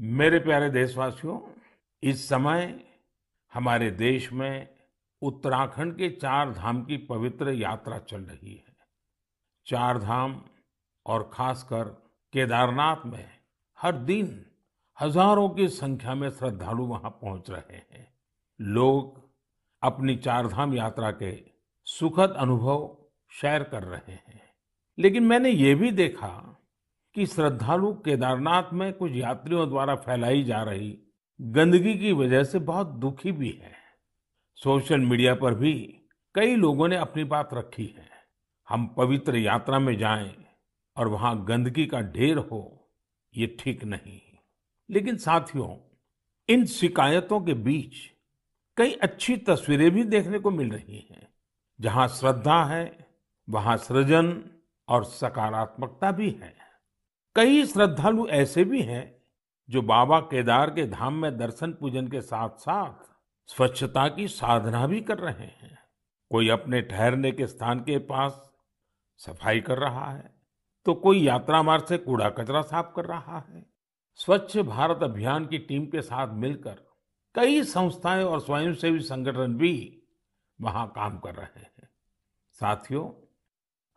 मेरे प्यारे देशवासियों इस समय हमारे देश में उत्तराखंड के चार धाम की पवित्र यात्रा चल रही है चार धाम और खासकर केदारनाथ में हर दिन हजारों की संख्या में श्रद्धालु वहां पहुंच रहे हैं लोग अपनी चारधाम यात्रा के सुखद अनुभव शेयर कर रहे हैं लेकिन मैंने ये भी देखा कि श्रद्धालु केदारनाथ में कुछ यात्रियों द्वारा फैलाई जा रही गंदगी की वजह से बहुत दुखी भी है सोशल मीडिया पर भी कई लोगों ने अपनी बात रखी है हम पवित्र यात्रा में जाएं और वहां गंदगी का ढेर हो ये ठीक नहीं लेकिन साथियों इन शिकायतों के बीच कई अच्छी तस्वीरें भी देखने को मिल रही हैं जहां श्रद्धा है वहां सृजन और सकारात्मकता भी है कई श्रद्धालु ऐसे भी हैं जो बाबा केदार के धाम में दर्शन पूजन के साथ साथ स्वच्छता की साधना भी कर रहे हैं कोई अपने ठहरने के स्थान के पास सफाई कर रहा है तो कोई यात्रा मार्ग से कूड़ा कचरा साफ कर रहा है स्वच्छ भारत अभियान की टीम के साथ मिलकर कई संस्थाएं और स्वयंसेवी संगठन भी वहां काम कर रहे हैं साथियों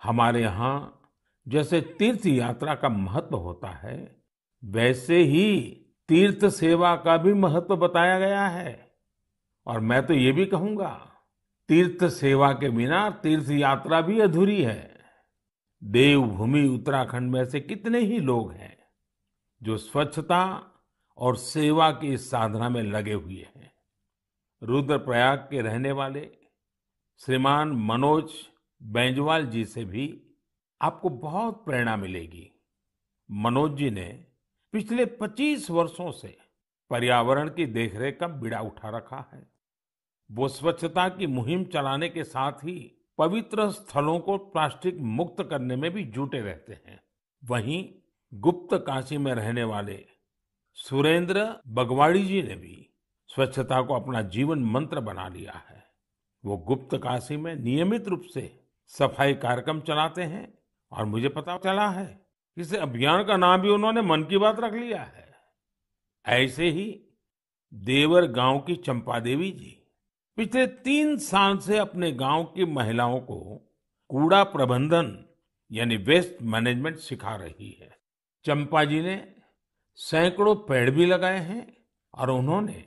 हमारे यहाँ जैसे तीर्थ यात्रा का महत्व होता है वैसे ही तीर्थ सेवा का भी महत्व बताया गया है और मैं तो ये भी कहूंगा तीर्थ सेवा के बिना तीर्थ यात्रा भी अधूरी है देवभूमि उत्तराखंड में ऐसे कितने ही लोग हैं जो स्वच्छता और सेवा की इस साधना में लगे हुए हैं रुद्रप्रयाग के रहने वाले श्रीमान मनोज बैंजवाल जी से भी आपको बहुत प्रेरणा मिलेगी मनोज जी ने पिछले 25 वर्षों से पर्यावरण की देखरेख का बीड़ा उठा रखा है वो स्वच्छता की मुहिम चलाने के साथ ही पवित्र स्थलों को प्लास्टिक मुक्त करने में भी जुटे रहते हैं वहीं गुप्त काशी में रहने वाले सुरेंद्र बगवाड़ी जी ने भी स्वच्छता को अपना जीवन मंत्र बना लिया है वो गुप्त काशी में नियमित रूप से सफाई कार्यक्रम चलाते हैं और मुझे पता चला है कि इस अभियान का नाम भी उन्होंने मन की बात रख लिया है ऐसे ही देवर गांव की चंपा देवी जी पिछले तीन साल से अपने गांव की महिलाओं को कूड़ा प्रबंधन यानी वेस्ट मैनेजमेंट सिखा रही है चंपा जी ने सैकड़ों पेड़ भी लगाए हैं और उन्होंने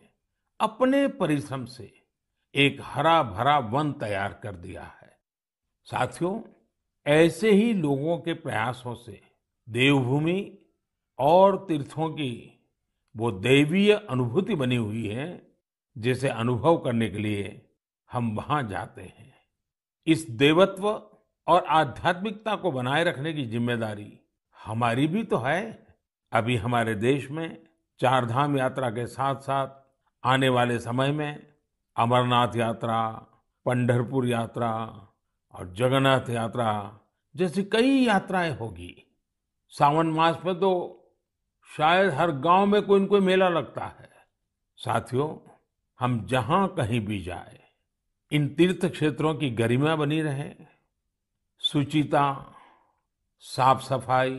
अपने परिश्रम से एक हरा भरा वन तैयार कर दिया है साथियों ऐसे ही लोगों के प्रयासों से देवभूमि और तीर्थों की वो देवीय अनुभूति बनी हुई है जिसे अनुभव करने के लिए हम वहां जाते हैं इस देवत्व और आध्यात्मिकता को बनाए रखने की जिम्मेदारी हमारी भी तो है अभी हमारे देश में चार धाम यात्रा के साथ साथ आने वाले समय में अमरनाथ यात्रा पंढरपुर यात्रा और जगन्नाथ यात्रा जैसी कई यात्राएं होगी सावन मास में तो शायद हर गांव में कोई न कोई मेला लगता है साथियों हम जहां कहीं भी जाए इन तीर्थ क्षेत्रों की गरिमा बनी रहे सुचिता साफ सफाई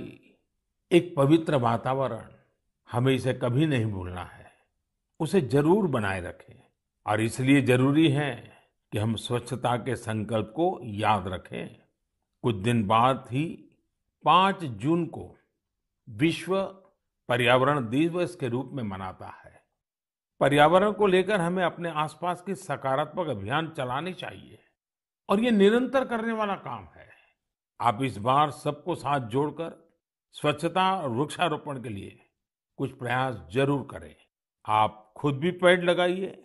एक पवित्र वातावरण हमें इसे कभी नहीं भूलना है उसे जरूर बनाए रखें और इसलिए जरूरी है कि हम स्वच्छता के संकल्प को याद रखें कुछ दिन बाद ही 5 जून को विश्व पर्यावरण दिवस के रूप में मनाता है पर्यावरण को लेकर हमें अपने आसपास के सकारात्मक अभियान चलाने चाहिए और ये निरंतर करने वाला काम है आप इस बार सबको साथ जोड़कर स्वच्छता और वृक्षारोपण के लिए कुछ प्रयास जरूर करें आप खुद भी पेड़ लगाइए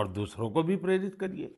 और दूसरों को भी प्रेरित करिए